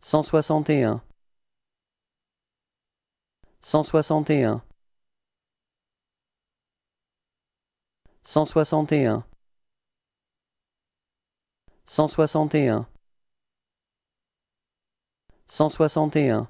cent soixante et un cent soixante et un cent soixante et un cent soixante et un cent soixante et un